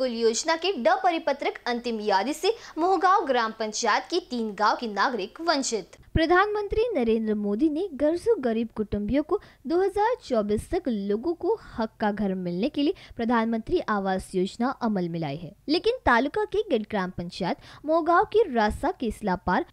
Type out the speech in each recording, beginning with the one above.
कुल योजना के ड परिपत्रक अंतिम यादी से मोहगांव ग्राम पंचायत की तीन गांव के नागरिक वंचित प्रधानमंत्री नरेंद्र मोदी ने गरजू गरीब कुटुंबियों को 2024 तक लोगों को हक का घर मिलने के लिए प्रधानमंत्री आवास योजना अमल में लाई है लेकिन तालुका के गिर ग्राम पंचायत मोगाव के रासा केसला पार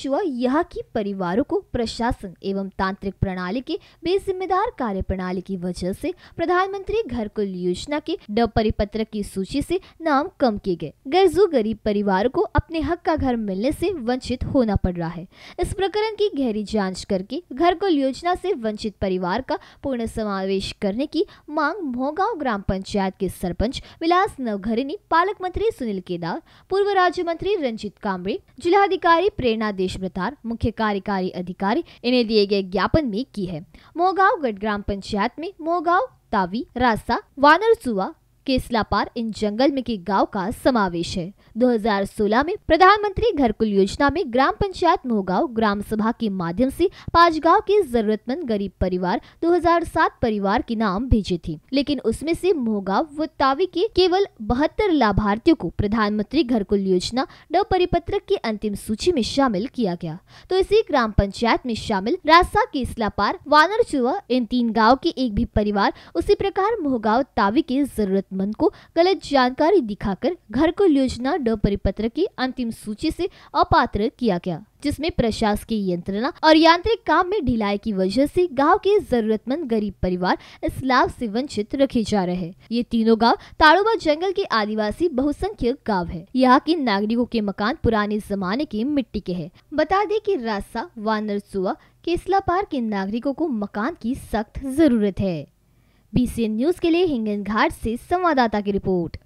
चुआ यहाँ की परिवारों को प्रशासन एवं तांत्रिक प्रणाली के बेजिम्मेदार कार्य प्रणाली की वजह से प्रधानमंत्री घर कुल योजना के ड परिपत्र की सूची से नाम कम किए गए गरजू गरीब परिवार को अपने हक का घर मिलने से वंचित होना पड़ रहा है इस प्रकरण की गहरी जांच करके घर को योजना से वंचित परिवार का पूर्ण समावेश करने की मांग मोहगांव ग्राम पंचायत के सरपंच विलास नवघरे ने पालक मंत्री सुनील केदार पूर्व राज्य मंत्री रंजित कामरे जिलाधिकारी प्रेरणा देशभ्रतार मुख्य कार्यकारी अधिकारी इन्हें दिए गए ज्ञापन में की है मोहगांव गढ़ ग्राम पंचायत में मोहगांव तावी रास्ता वानरसुआ केसलापार इन जंगल में के गांव का समावेश है 2016 में प्रधानमंत्री घरकुल योजना में ग्राम पंचायत मोहगांव ग्राम सभा के माध्यम से पांच गांव के जरूरतमंद गरीब परिवार 2007 परिवार के नाम भेजे थे लेकिन उसमें से मोहगांव व तावी के केवल बहत्तर लाभार्थियों को प्रधानमंत्री घरकुल योजना ड परिपत्र की अंतिम सूची में शामिल किया गया तो इसी ग्राम पंचायत में शामिल रास्ता केसलापार वानरचुआ इन तीन गाँव के एक भी परिवार उसी प्रकार मोहगांव तावी के जरूरतमंद संबंध को गलत जानकारी दिखाकर घर को योजना ड परिपत्र की अंतिम सूची से अपात्र किया गया जिसमें प्रशासकीय यंत्रणा और यांत्रिक काम में ढिलाई की वजह से गांव के जरूरतमंद गरीब परिवार इस लाभ से वंचित रखे जा रहे हैं ये तीनों गांव ताड़ोबा जंगल के आदिवासी बहुसंख्यक गांव है यहाँ के नागरिकों के मकान पुराने जमाने के मिट्टी के हैं बता दें कि रास्ता वानरसुआ पार्क के नागरिकों को मकान की सख्त जरूरत है बीसीएन न्यूज के लिए हिंगन घाट से संवाददाता की रिपोर्ट